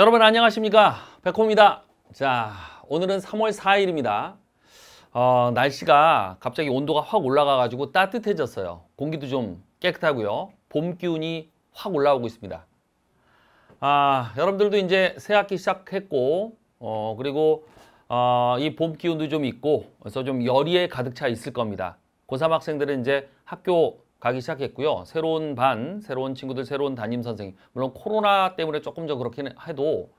여러분 안녕하십니까 백호입니다 자 오늘은 3월 4일입니다 어, 날씨가 갑자기 온도가 확 올라가 가지고 따뜻해졌어요 공기도 좀 깨끗하고요 봄 기운이 확 올라오고 있습니다 아 여러분들도 이제 새 학기 시작했고 어 그리고 어, 이 봄 기운도 좀 있고 그래서 좀 열의에 가득 차 있을 겁니다 고3 학생들은 이제 학교 가기 시작했고요. 새로운 반, 새로운 친구들, 새로운 담임 선생님. 물론 코로나 때문에 조금 더 그렇긴 해도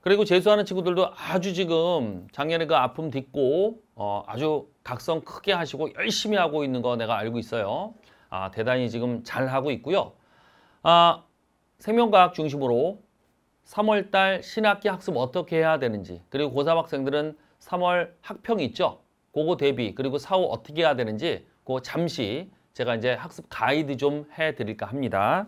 그리고 재수하는 친구들도 아주 지금 작년에 그 아픔 딛고 어, 아주 각성 크게 하시고 열심히 하고 있는 거 내가 알고 있어요. 아, 대단히 지금 잘 하고 있고요. 아, 생명과학 중심으로 3월달 신학기 학습 어떻게 해야 되는지 그리고 고3 학생들은 3월 학평 있죠? 그거 대비 그리고 사후 어떻게 해야 되는지 그거 잠시 제가 이제 학습 가이드 좀 해드릴까 합니다.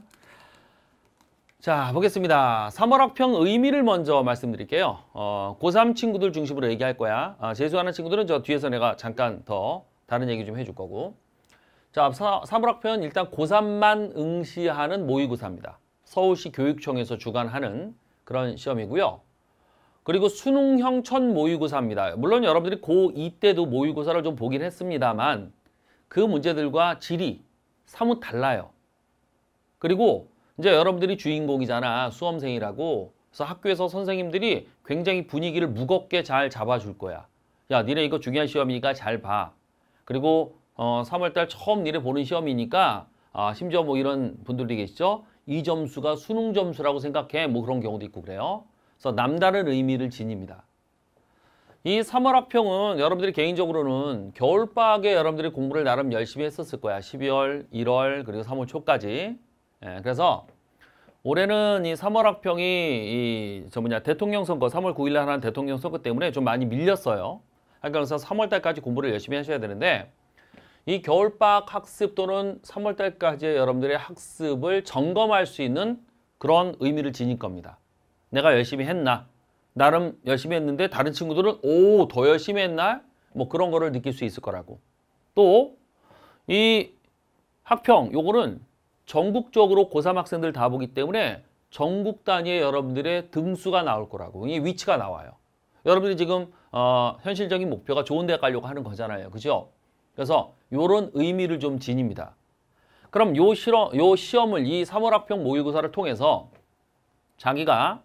자, 보겠습니다. 3월 학평 의미를 먼저 말씀드릴게요. 어, 고3 친구들 중심으로 얘기할 거야. 아, 재수하는 친구들은 저 뒤에서 내가 잠깐 더 다른 얘기 좀 해 줄 거고. 자, 3월 학평은 일단 고3만 응시하는 모의고사입니다. 서울시 교육청에서 주관하는 그런 시험이고요. 그리고 수능형 첫 모의고사입니다. 물론 여러분들이 고2 때도 모의고사를 좀 보긴 했습니다만 그 문제들과 질이 사뭇 달라요. 그리고 이제 여러분들이 주인공이잖아. 수험생이라고. 그래서 학교에서 선생님들이 굉장히 분위기를 무겁게 잘 잡아줄 거야. 야, 니네 이거 중요한 시험이니까 잘 봐. 그리고 어, 3월달 처음 니네 보는 시험이니까 아, 심지어 뭐 이런 분들도 계시죠? 이 점수가 수능 점수라고 생각해. 뭐 그런 경우도 있고 그래요. 그래서 남다른 의미를 지닙니다. 이 3월 학평은 여러분들이 개인적으로는 겨울방학에 여러분들이 공부를 나름 열심히 했었을 거야. 12월, 1월, 그리고 3월 초까지. 예, 그래서 올해는 이 3월 학평이 이, 저 뭐냐, 대통령 선거, 3월 9일 에 하는 대통령 선거 때문에 좀 많이 밀렸어요. 그래서 그러니까 3월 달까지 공부를 열심히 하셔야 되는데 이 겨울방학 학습 또는 3월 달까지의 여러분들의 학습을 점검할 수 있는 그런 의미를 지닐 겁니다. 내가 열심히 했나? 나름 열심히 했는데 다른 친구들은 오 더 열심히 했나? 뭐 그런 거를 느낄 수 있을 거라고. 또 이 학평 요거는 전국적으로 고3 학생들 다 보기 때문에 전국 단위의 여러분들의 등수가 나올 거라고. 이 위치가 나와요. 여러분들이 지금 어, 현실적인 목표가 좋은 데 가려고 하는 거잖아요. 그죠? 그래서 요런 의미를 좀 지닙니다. 그럼 요, 실험, 요 시험을 이 3월 학평 모의고사를 통해서 자기가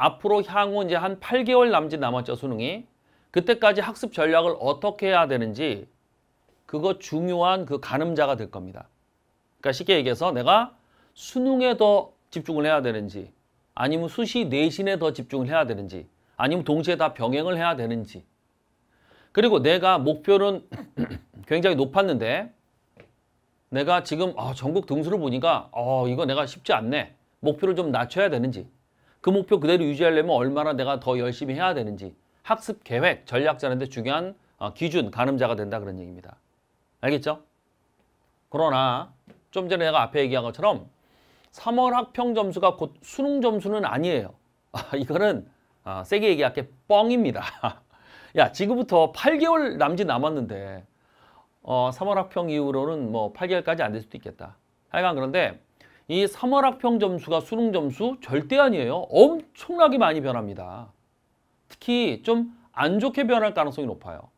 앞으로 향후 이제 한 8개월 남짓 남았죠, 수능이. 그때까지 학습 전략을 어떻게 해야 되는지 그거 중요한 그 가늠자가 될 겁니다. 그러니까 쉽게 얘기해서 내가 수능에 더 집중을 해야 되는지 아니면 수시 내신에 더 집중을 해야 되는지 아니면 동시에 다 병행을 해야 되는지 그리고 내가 목표는 굉장히 높았는데 내가 지금 아, 전국 등수를 보니까 어, 이거 내가 쉽지 않네 목표를 좀 낮춰야 되는지 그 목표 그대로 유지하려면 얼마나 내가 더 열심히 해야 되는지 학습 계획, 전략 짜는데 중요한 어, 기준, 가늠자가 된다 그런 얘기입니다. 알겠죠? 그러나 좀 전에 내가 앞에 얘기한 것처럼 3월 학평 점수가 곧 수능 점수는 아니에요. 아, 이거는 아, 세게 얘기할게 뻥입니다. 야 지금부터 8개월 남짓 남았는데 어, 3월 학평 이후로는 뭐 8개월까지 안 될 수도 있겠다. 하여간 그런데 이 3월 학평 점수가 수능 점수 절대 아니에요. 엄청나게 많이 변합니다. 특히 좀 안 좋게 변할 가능성이 높아요.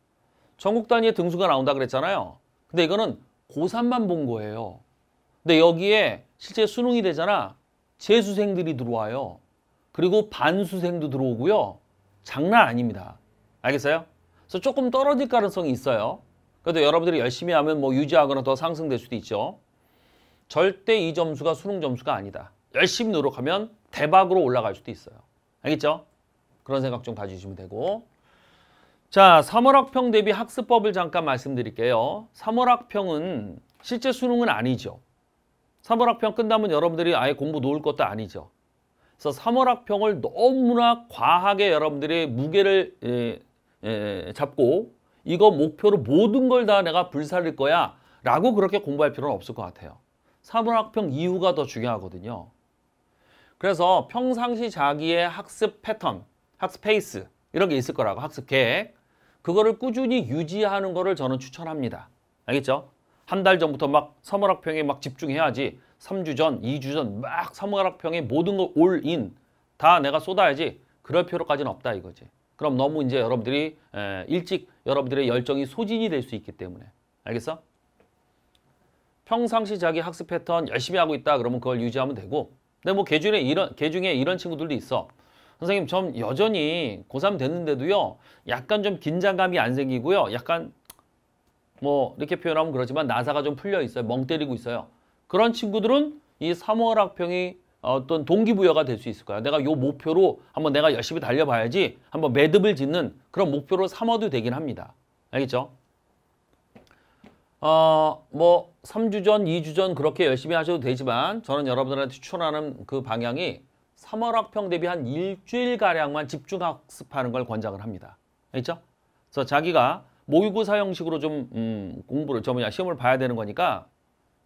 전국 단위의 등수가 나온다 그랬잖아요. 근데 이거는 고3만 본 거예요. 근데 여기에 실제 수능이 되잖아. 재수생들이 들어와요. 그리고 반수생도 들어오고요. 장난 아닙니다. 알겠어요? 그래서 조금 떨어질 가능성이 있어요. 그래도 여러분들이 열심히 하면 뭐 유지하거나 더 상승될 수도 있죠. 절대 이 점수가 수능 점수가 아니다. 열심히 노력하면 대박으로 올라갈 수도 있어요. 알겠죠? 그런 생각 좀 가지시면 되고 자 3월 학평 대비 학습법을 잠깐 말씀드릴게요. 3월 학평은 실제 수능은 아니죠. 3월 학평 끝나면 여러분들이 아예 공부 놓을 것도 아니죠. 그래서 3월 학평을 너무나 과하게 여러분들이 무게를 에, 예, 에, 예, 잡고 이거 목표로 모든 걸 다 내가 불살릴 거야 라고 그렇게 공부할 필요는 없을 것 같아요. 사물학평 이후가 더 중요하거든요. 그래서 평상시 자기의 학습 패턴, 학습 페이스 이런 게 있을 거라고 학습 계획 그거를 꾸준히 유지하는 거를 저는 추천합니다. 알겠죠? 한 달 전부터 막 사물학평에 막 집중해야지 3주 전, 2주 전 막 사물학평에 모든 걸 올인 다 내가 쏟아야지 그럴 필요까지는 없다 이거지. 그럼 너무 이제 여러분들이 에, 일찍 여러분들의 열정이 소진이 될 수 있기 때문에 알겠어? 평상시 자기 학습 패턴 열심히 하고 있다 그러면 그걸 유지하면 되고 근데 뭐 개중에 이런 개중에 이런 친구들도 있어. 선생님 전 여전히 고3 됐는데도요. 약간 좀 긴장감이 안 생기고요. 약간 뭐 이렇게 표현하면 그러지만 나사가 좀 풀려 있어요. 멍 때리고 있어요. 그런 친구들은 이 3월 학평이 어떤 동기부여가 될 수 있을 거야. 내가 요 목표로 한번 내가 열심히 달려봐야지 한번 매듭을 짓는 그런 목표로 삼아도 되긴 합니다. 알겠죠? 어, 뭐 3주 전, 2주 전 그렇게 열심히 하셔도 되지만 저는 여러분들한테 추천하는 그 방향이 3월 학평 대비 한 일주일가량만 집중학습하는 걸 권장을 합니다. 알죠? 겠 그래서 자기가 모의고사 형식으로 좀 음, 공부를, 저 뭐냐, 시험을 봐야 되는 거니까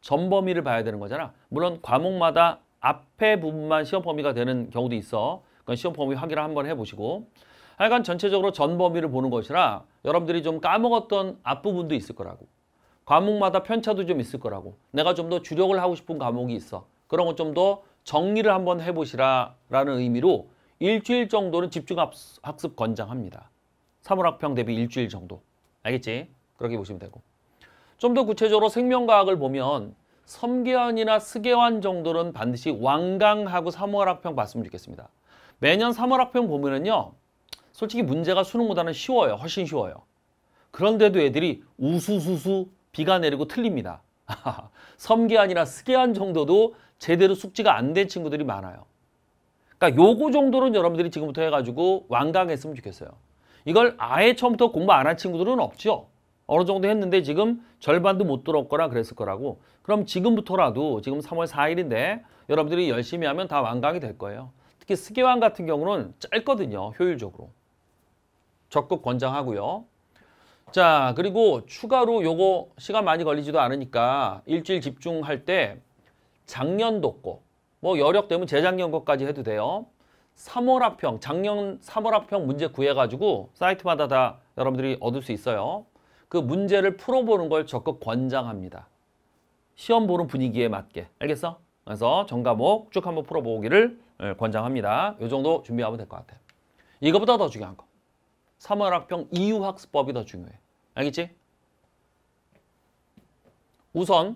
전 범위를 봐야 되는 거잖아. 물론 과목마다 앞에 부분만 시험 범위가 되는 경우도 있어. 그건 시험 범위 확인을 한번 해보시고 하여간 전체적으로 전 범위를 보는 것이라 여러분들이 좀 까먹었던 앞부분도 있을 거라고. 과목마다 편차도 좀 있을 거라고 내가 좀 더 주력을 하고 싶은 과목이 있어 그런 것 좀 더 정리를 한번 해보시라 라는 의미로 일주일 정도는 집중학습 권장합니다 3월학평 대비 일주일 정도 알겠지? 그렇게 보시면 되고 좀 더 구체적으로 생명과학을 보면 섬계환이나 스계환 정도는 반드시 완강하고 3월학평 봤으면 좋겠습니다 매년 3월학평 보면은요 솔직히 문제가 수능보다는 쉬워요 훨씬 쉬워요 그런데도 애들이 우수수수 비가 내리고 틀립니다. 섬기 아니라 스게한 정도도 제대로 숙지가 안 된 친구들이 많아요. 그러니까 요거 정도는 여러분들이 지금부터 해가지고 완강했으면 좋겠어요. 이걸 아예 처음부터 공부 안 한 친구들은 없죠. 어느 정도 했는데 지금 절반도 못 들었거나 그랬을 거라고. 그럼 지금부터라도 지금 3월 4일인데 여러분들이 열심히 하면 다 완강이 될 거예요. 특히 스계왕 같은 경우는 짧거든요. 효율적으로. 적극 권장하고요. 자 그리고 추가로 요거 시간 많이 걸리지도 않으니까 일주일 집중할 때 작년도 거, 뭐 여력 되면 재작년 거까지 해도 돼요. 3월 합평, 작년 3월 합평 문제 구해가지고 사이트마다 다 여러분들이 얻을 수 있어요. 그 문제를 풀어보는 걸 적극 권장합니다. 시험 보는 분위기에 맞게. 알겠어? 그래서 전과목쭉 한번 풀어보기를 예, 권장합니다. 이 정도 준비하면 될 것 같아요. 이것보다 더 중요한 거. 3월 학평 이유 학습법이 더 중요해. 알겠지? 우선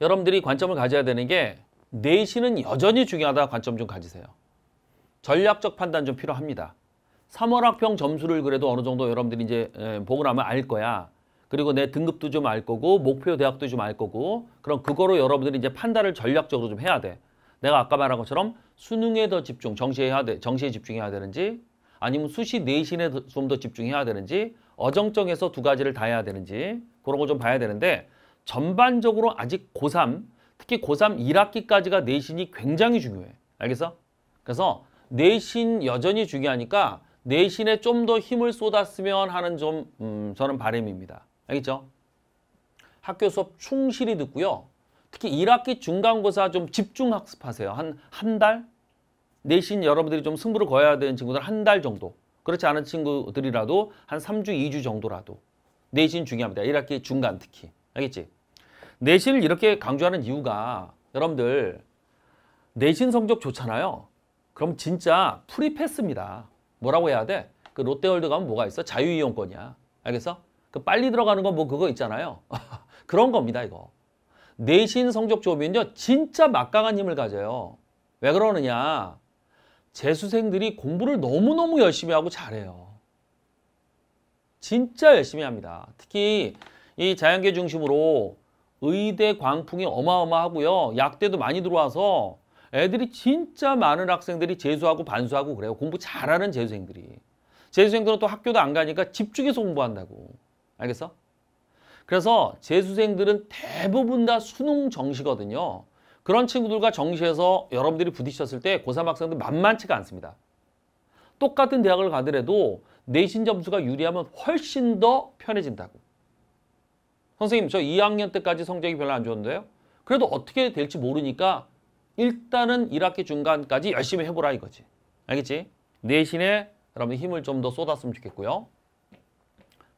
여러분들이 관점을 가져야 되는 게 내신은 여전히 중요하다 관점 좀 가지세요. 전략적 판단 좀 필요합니다. 3월 학평 점수를 그래도 어느 정도 여러분들이 이제 보고 나면 알 거야. 그리고 내 등급도 좀 알 거고 목표 대학도 좀 알 거고 그럼 그거로 여러분들이 이제 판단을 전략적으로 좀 해야 돼. 내가 아까 말한 것처럼 수능에 더 집중, 정시에 해야 돼. 정시에 집중해야 되는지 아니면 수시 내신에 좀 더 집중해야 되는지 어정쩡해서 두 가지를 다 해야 되는지 그런 걸 좀 봐야 되는데 전반적으로 아직 고3 특히 고3 1학기까지가 내신이 굉장히 중요해 알겠어? 그래서 내신 여전히 중요하니까 내신에 좀 더 힘을 쏟았으면 하는 좀 음, 저는 바람입니다 알겠죠? 학교 수업 충실히 듣고요 특히 1학기 중간고사 좀 집중학습하세요 한 한 달? 내신 여러분들이 좀 승부를 거야 되는 친구들 한 달 정도 그렇지 않은 친구들이라도 한 3주, 2주 정도라도 내신 중요합니다. 1학기 중간 특히. 알겠지? 내신을 이렇게 강조하는 이유가 여러분들 내신 성적 좋잖아요. 그럼 진짜 프리패스입니다. 뭐라고 해야 돼? 그 롯데월드 가면 뭐가 있어? 자유이용권이야. 알겠어? 그 빨리 들어가는 건 뭐 그거 있잖아요. 그런 겁니다, 이거. 내신 성적 좋으면요. 진짜 막강한 힘을 가져요. 왜 그러느냐? 재수생들이 공부를 너무너무 열심히 하고 잘해요. 진짜 열심히 합니다. 특히 이 자연계 중심으로 의대 광풍이 어마어마하고요. 약대도 많이 들어와서 애들이 진짜 많은 학생들이 재수하고 반수하고 그래요. 공부 잘하는 재수생들이. 재수생들은 또 학교도 안 가니까 집중해서 공부한다고. 알겠어? 그래서 재수생들은 대부분 다 수능 정시거든요. 그런 친구들과 정시에서 여러분들이 부딪혔을 때 고3 학생들 만만치가 않습니다. 똑같은 대학을 가더라도 내신 점수가 유리하면 훨씬 더 편해진다고. 선생님 저 2학년 때까지 성적이 별로 안 좋은데요. 그래도 어떻게 될지 모르니까 일단은 1학기 중간까지 열심히 해보라 이거지. 알겠지? 내신에 여러분 힘을 좀 더 쏟았으면 좋겠고요.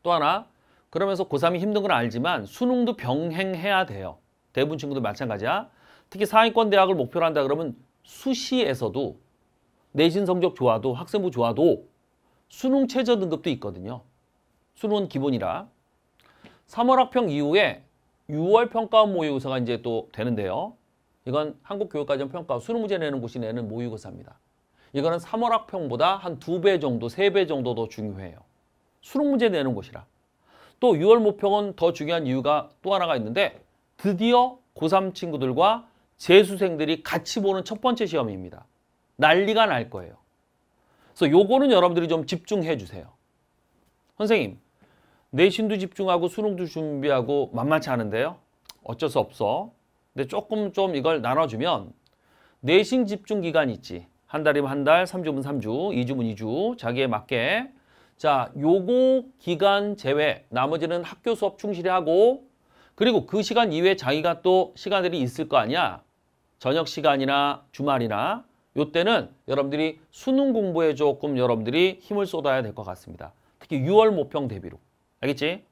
또 하나 그러면서 고3이 힘든 건 알지만 수능도 병행해야 돼요. 대부분 친구들 마찬가지야. 특히 상위권 대학을 목표로 한다 그러면 수시에서도 내신 성적 좋아도 학생부 좋아도 수능 최저 등급도 있거든요. 수능은 기본이라. 3월 학평 이후에 6월 평가원 모의고사가 이제 또 되는데요. 이건 한국교육과정 평가 수능 문제 내는 곳이 내는 모의고사입니다. 이거는 3월 학평보다 한 두 배 정도, 세 배 정도 더 중요해요. 수능 문제 내는 곳이라. 또 6월 모평은 더 중요한 이유가 또 하나가 있는데 드디어 고3 친구들과 재수생들이 같이 보는 첫 번째 시험입니다. 난리가 날 거예요. 그래서 요거는 여러분들이 좀 집중해 주세요. 선생님, 내신도 집중하고 수능도 준비하고 만만치 않은데요? 어쩔 수 없어. 근데 조금 좀 이걸 나눠주면 내신 집중 기간 있지. 한 달이면 한 달, 3주면 3주, 2주면 2주 자기에 맞게 자, 요거 기간 제외 나머지는 학교 수업 충실히 하고 그리고 그 시간 이외에 자기가 또 시간들이 있을 거 아니야. 저녁 시간이나 주말이나 요때는 여러분들이 수능 공부에 조금 여러분들이 힘을 쏟아야 될 것 같습니다. 특히 6월 모평 대비로. 알겠지?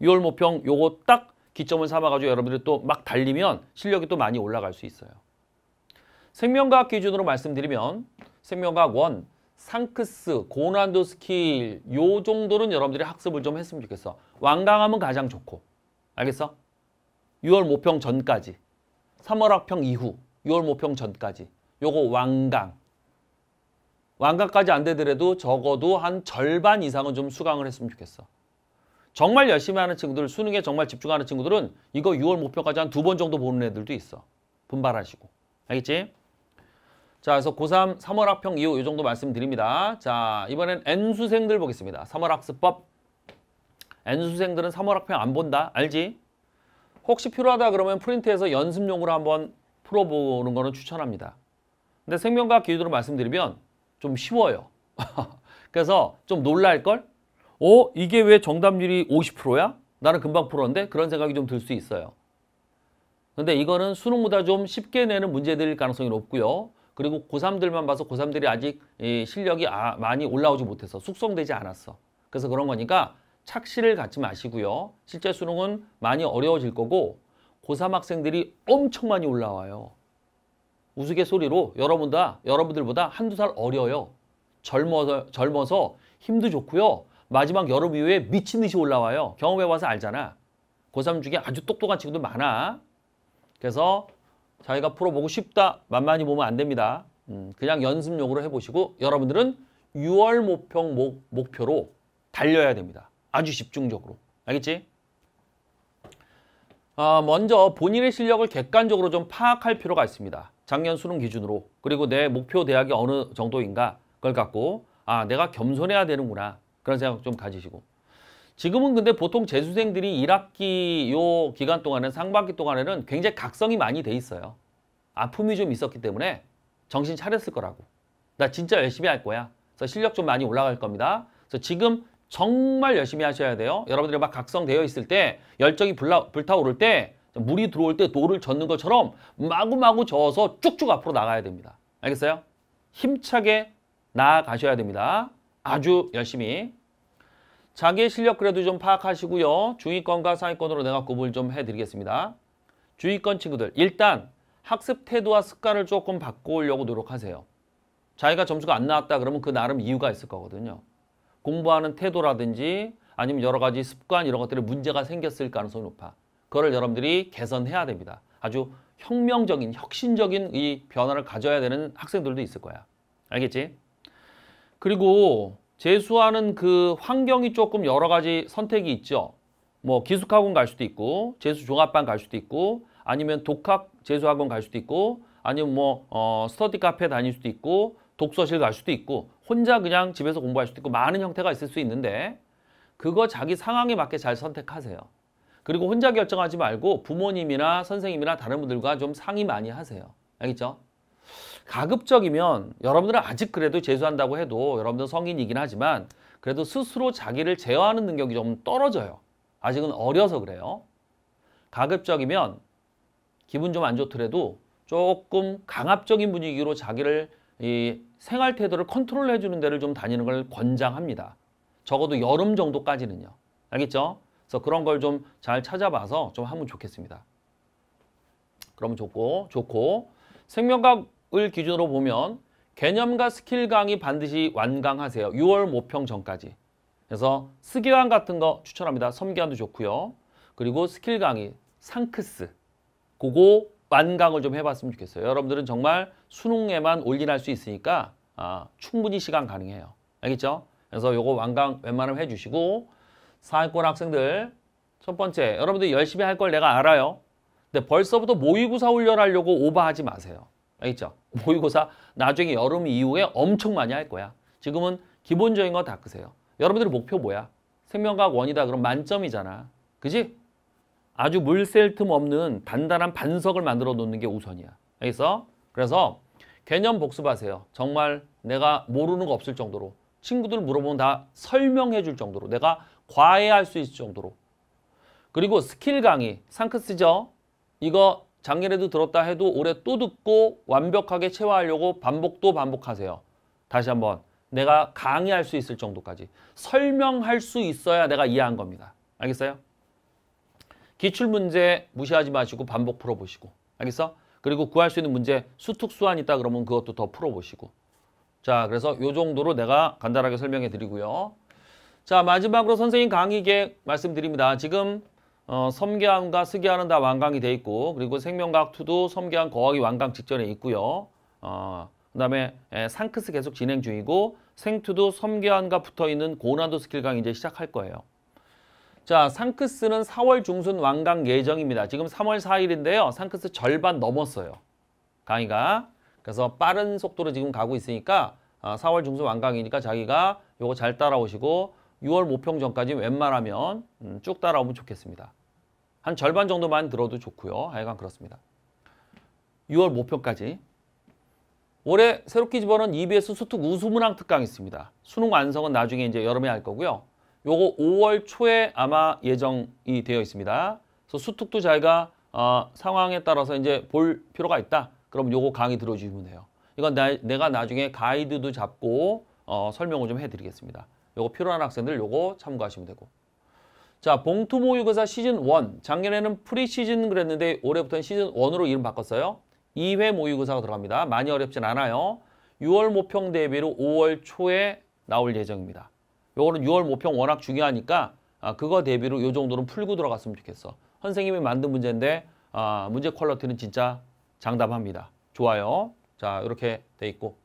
6월 모평 요거 딱 기점을 삼아가지고 여러분들이 또 막 달리면 실력이 또 많이 올라갈 수 있어요. 생명과학 기준으로 말씀드리면 생명과학 1, 상크스, 고난도 스킬 요 정도는 여러분들이 학습을 좀 했으면 좋겠어. 완강하면 가장 좋고. 알겠어? 6월 모평 전까지. 3월 학평 이후 6월 모평 전까지. 요거 완강. 완강까지 안 되더라도 적어도 한 절반 이상은 좀 수강을 했으면 좋겠어. 정말 열심히 하는 친구들, 수능에 정말 집중하는 친구들은 이거 6월 목표까지 한 두 번 정도 보는 애들도 있어. 분발하시고. 알겠지? 자, 그래서 고3 3월 학평 이후 이 정도 말씀드립니다. 자, 이번엔 N수생들 보겠습니다. 3월 학습법. N수생들은 3월 학평 안 본다. 알지? 혹시 필요하다 그러면 프린트해서 연습용으로 한번 풀어보는 거는 추천합니다. 근데 생명과 기준으로 말씀드리면 좀 쉬워요. 그래서 좀 놀랄걸? 어? 이게 왜 정답률이 50%야? 나는 금방 풀었는데? 그런 생각이 좀 들 수 있어요. 근데 이거는 수능보다 좀 쉽게 내는 문제들일 가능성이 높고요. 그리고 고3들만 봐서 고3들이 아직 실력이 아, 많이 올라오지 못해서 숙성되지 않았어. 그래서 그런 거니까 착시를 갖지 마시고요. 실제 수능은 많이 어려워질 거고 고3 학생들이 엄청 많이 올라와요. 우스갯소리로 여러분 다 여러분들보다 한두 살 어려요. 젊어서, 젊어서 힘도 좋고요. 마지막 여름 이후에 미친 듯이 올라와요. 경험해봐서 알잖아. 고3 중에 아주 똑똑한 친구들 많아. 그래서 자기가 풀어보고 싶다. 만만히 보면 안 됩니다. 음, 그냥 연습용으로 해보시고 여러분들은 6월 모평 목, 목표로 달려야 됩니다. 아주 집중적으로. 알겠지? 어, 먼저 본인의 실력을 객관적으로 좀 파악할 필요가 있습니다. 작년 수능 기준으로 그리고 내 목표 대학이 어느 정도인가 그걸 갖고 아 내가 겸손해야 되는구나 그런 생각 좀 가지시고 지금은 근데 보통 재수생들이 1학기 요 기간 동안은 상반기 동안에는 굉장히 각성이 많이 돼 있어요. 아픔이 좀 있었기 때문에 정신 차렸을 거라고. 나 진짜 열심히 할 거야. 그래서 실력 좀 많이 올라갈 겁니다. 그래서 지금 정말 열심히 하셔야 돼요. 여러분들이 막 각성되어 있을 때 열정이 불라, 불타오를 때 물이 들어올 때 돌을 젓는 것처럼 마구마구 저어서 쭉쭉 앞으로 나가야 됩니다. 알겠어요? 힘차게 나아가셔야 됩니다. 아주 열심히. 자기의 실력 그래도 좀 파악하시고요. 중위권과 상위권으로 내가 구분을 좀 해드리겠습니다. 주위권 친구들 일단 학습 태도와 습관을 조금 바꾸려고 노력하세요. 자기가 점수가 안 나왔다 그러면 그 나름 이유가 있을 거거든요. 공부하는 태도라든지 아니면 여러 가지 습관 이런 것들에 문제가 생겼을 가능성이 높아. 그거를 여러분들이 개선해야 됩니다. 아주 혁명적인, 혁신적인 이 변화를 가져야 되는 학생들도 있을 거야. 알겠지? 그리고 재수하는 그 환경이 조금 여러 가지 선택이 있죠. 뭐 기숙학원 갈 수도 있고, 재수 종합반 갈 수도 있고, 아니면 독학 재수학원 갈 수도 있고, 아니면 뭐 어, 스터디 카페 다닐 수도 있고, 독서실 갈 수도 있고 혼자 그냥 집에서 공부할 수도 있고 많은 형태가 있을 수 있는데 그거 자기 상황에 맞게 잘 선택하세요. 그리고 혼자 결정하지 말고 부모님이나 선생님이나 다른 분들과 좀 상의 많이 하세요. 알겠죠? 가급적이면 여러분들은 아직 그래도 재수한다고 해도 여러분들 성인이긴 하지만 그래도 스스로 자기를 제어하는 능력이 좀 떨어져요. 아직은 어려서 그래요. 가급적이면 기분 좀 안 좋더라도 조금 강압적인 분위기로 자기를 이 생활 태도를 컨트롤해 주는 데를 좀 다니는 걸 권장합니다. 적어도 여름 정도까지는요. 알겠죠? 그래서 그런 걸 좀 잘 찾아봐서 좀 하면 좋겠습니다. 그러면 좋고 좋고 생명과을 기준으로 보면 개념과 스킬 강의 반드시 완강하세요. 6월 모평 전까지. 그래서 스기왕 같은 거 추천합니다. 섬기안도 좋고요. 그리고 스킬 강의 상크스. 그거 완강을 좀 해봤으면 좋겠어요. 여러분들은 정말 수능에만 올인할 수 있으니까 아, 충분히 시간 가능해요. 알겠죠? 그래서 요거 완강 웬만하면 해주시고 사학권 학생들 첫 번째 여러분들 열심히 할 걸 내가 알아요. 근데 벌써부터 모의고사 훈련하려고 오버하지 마세요. 알겠죠? 모의고사 나중에 여름 이후에 엄청 많이 할 거야. 지금은 기본적인 거 다 끄세요. 여러분들의 목표 뭐야? 생명과학 원이다 그럼 만점이잖아. 그지? 아주 물샐 틈 없는 단단한 반석을 만들어 놓는 게 우선이야. 알겠어? 그래서 개념 복습하세요. 정말 내가 모르는 거 없을 정도로 친구들 물어보면 다 설명해 줄 정도로 내가 과외할 수 있을 정도로 그리고 스킬 강의 상크스죠? 이거 작년에도 들었다 해도 올해 또 듣고 완벽하게 체화하려고 반복도 반복하세요. 다시 한번 내가 강의할 수 있을 정도까지 설명할 수 있어야 내가 이해한 겁니다. 알겠어요? 기출문제 무시하지 마시고 반복 풀어보시고 알겠어? 그리고 구할 수 있는 문제 수특수한 있다 그러면 그것도 더 풀어보시고 자 그래서 요 정도로 내가 간단하게 설명해 드리고요 자 마지막으로 선생님 강의 계획 말씀드립니다 지금 어, 섬계함과 스계함은 다 완강이 돼 있고 그리고 생명과학투도 섬계함 거학이 완강 직전에 있고요 어, 그 다음에 예, 상크스 계속 진행 중이고 생투도 섬계함과 붙어있는 고난도 스킬 강의 이제 시작할 거예요 자, 상크스는 4월 중순 완강 예정입니다. 지금 3월 4일인데요. 상크스 절반 넘었어요. 강의가. 그래서 빠른 속도로 지금 가고 있으니까 아, 4월 중순 완강이니까 자기가 요거 잘 따라오시고 6월 모평 전까지 웬만하면 음, 쭉 따라오면 좋겠습니다. 한 절반 정도만 들어도 좋고요. 하여간 그렇습니다. 6월 모평까지. 올해 새롭게 집어넣은 EBS 수특 우수문항 특강 있습니다. 수능 완성은 나중에 이제 여름에 할 거고요. 요거 5월 초에 아마 예정이 되어 있습니다. 그래서 수특도 자기가 어, 상황에 따라서 이제 볼 필요가 있다. 그럼 요거 강의 들어주시면 돼요. 이건 나, 내가 나중에 가이드도 잡고 어, 설명을 좀 해드리겠습니다. 요거 필요한 학생들 요거 참고하시면 되고. 자, 봉투 모의고사 시즌 1. 작년에는 프리시즌 그랬는데 올해부터는 시즌 1으로 이름 바꿨어요. 2회 모의고사가 들어갑니다. 많이 어렵진 않아요. 6월 모평 대비로 5월 초에 나올 예정입니다. 요거는 6월 모평 워낙 중요하니까 아, 그거 대비로 요 정도는 풀고 들어갔으면 좋겠어. 선생님이 만든 문제인데 아, 문제 퀄러티는 진짜 장담합니다. 좋아요. 자 이렇게 돼 있고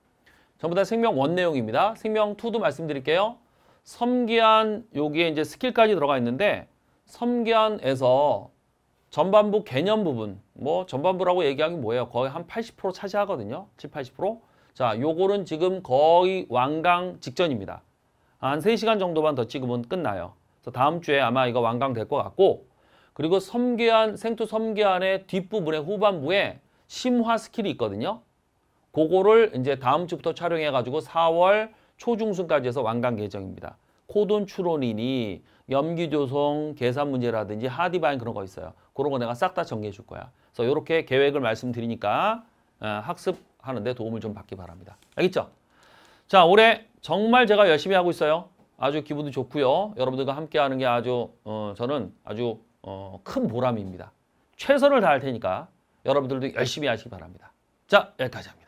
전부 다 생명 원 내용입니다. 생명 투도 말씀드릴게요. 섬기한 여기에 이제 스킬까지 들어가 있는데 섬기한에서 전반부 개념 부분 뭐 전반부라고 얘기하기 뭐예요 거의 한 80% 차지하거든요 7, 80%자 요거는 지금 거의 완강 직전입니다 한 3시간 정도만 더 찍으면 끝나요. 그래서 다음 주에 아마 이거 완강될 것 같고 그리고 섬계안 생투 섬계안의 뒷부분에 후반부에 심화 스킬이 있거든요. 그거를 이제 다음 주부터 촬영해가지고 4월 초중순까지 해서 완강 계정입니다 코돈 추론이니 염기조성 계산 문제라든지 하디바인 그런 거 있어요. 그런 거 내가 싹 다 정리해 줄 거야. 그래서 이렇게 계획을 말씀드리니까 어, 학습하는데 도움을 좀 받기 바랍니다. 알겠죠? 자, 올해 정말 제가 열심히 하고 있어요. 아주 기분도 좋고요. 여러분들과 함께하는 게 아주 어, 저는 아주 어, 큰 보람입니다. 최선을 다할 테니까 여러분들도 열심히 하시기 바랍니다. 자, 여기까지 합니다.